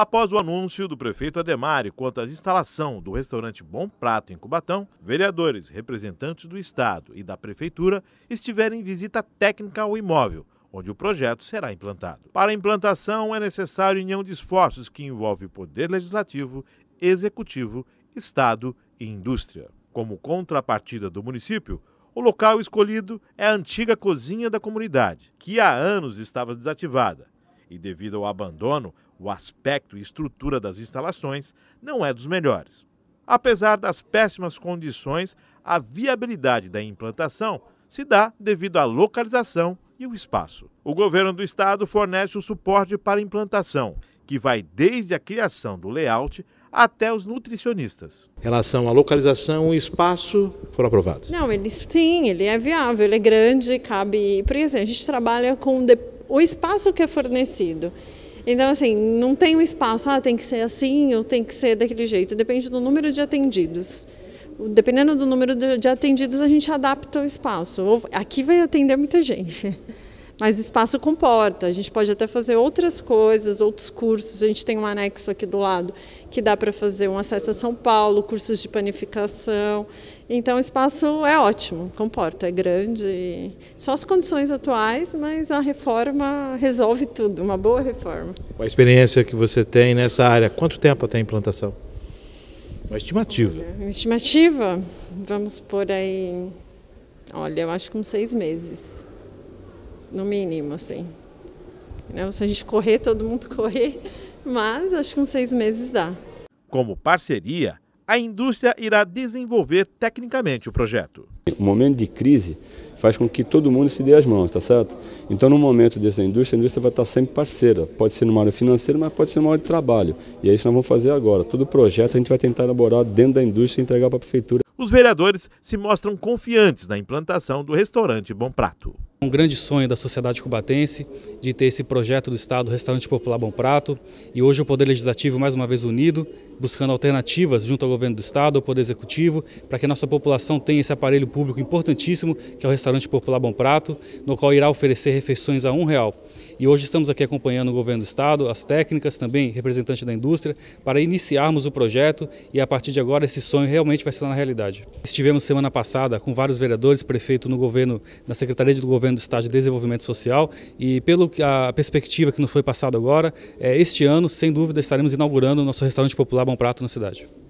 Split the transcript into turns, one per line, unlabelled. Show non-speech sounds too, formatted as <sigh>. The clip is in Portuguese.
Após o anúncio do prefeito Ademari quanto à instalação do restaurante Bom Prato em Cubatão, vereadores, representantes do Estado e da Prefeitura estiveram em visita técnica ao imóvel, onde o projeto será implantado. Para a implantação, é necessário união de esforços que envolve o Poder Legislativo, Executivo, Estado e Indústria. Como contrapartida do município, o local escolhido é a antiga cozinha da comunidade, que há anos estava desativada e, devido ao abandono, o aspecto e estrutura das instalações não é dos melhores. Apesar das péssimas condições, a viabilidade da implantação se dá devido à localização e o espaço. O governo do estado fornece o suporte para a implantação, que vai desde a criação do layout até os nutricionistas. Em relação à localização e espaço, foram aprovados?
Não, ele sim, ele é viável, ele é grande, cabe. Por exemplo, a gente trabalha com o espaço que é fornecido. Então, assim, não tem um espaço, ah, tem que ser assim ou tem que ser daquele jeito. Depende do número de atendidos. Dependendo do número de atendidos, a gente adapta o espaço. Aqui vai atender muita gente. Mas espaço comporta, a gente pode até fazer outras coisas, outros cursos. A gente tem um anexo aqui do lado que dá para fazer um acesso a São Paulo, cursos de panificação. Então, o espaço é ótimo, comporta, é grande. Só as condições atuais, mas a reforma resolve tudo, uma boa reforma.
Com a experiência que você tem nessa área, quanto tempo até a implantação? Uma estimativa.
Olha, estimativa, vamos por aí, olha, eu acho que uns seis meses no mínimo, assim. Né? Se a gente correr, todo mundo <laughs> correr, mas acho que uns seis meses dá.
Como parceria, a indústria irá desenvolver
tecnicamente o projeto. O momento de crise faz com que todo mundo se dê as mãos, tá certo? Então, no momento dessa indústria, a indústria vai estar sempre parceira. Pode ser numa área financeira, mas pode ser numa área de trabalho. E é isso que nós vamos fazer agora. Todo projeto a gente vai tentar elaborar dentro da indústria e entregar para a prefeitura os vereadores se mostram confiantes na implantação do restaurante Bom Prato. Um grande sonho da sociedade cubatense de ter esse projeto do Estado Restaurante Popular Bom Prato e hoje o Poder Legislativo mais uma vez unido, buscando alternativas junto ao governo do Estado, ao Poder Executivo, para que a nossa população tenha esse aparelho público importantíssimo que é o Restaurante Popular Bom Prato, no qual irá oferecer refeições a um real e hoje estamos aqui acompanhando o governo do estado, as técnicas, também representante da indústria, para iniciarmos o projeto e a partir de agora esse sonho realmente vai ser na realidade. Estivemos semana passada com vários vereadores, prefeito no governo, na Secretaria do Governo do Estado de Desenvolvimento Social e pelo a perspectiva que nos foi passado agora, é, este ano, sem dúvida, estaremos inaugurando o nosso restaurante popular Bom Prato na cidade.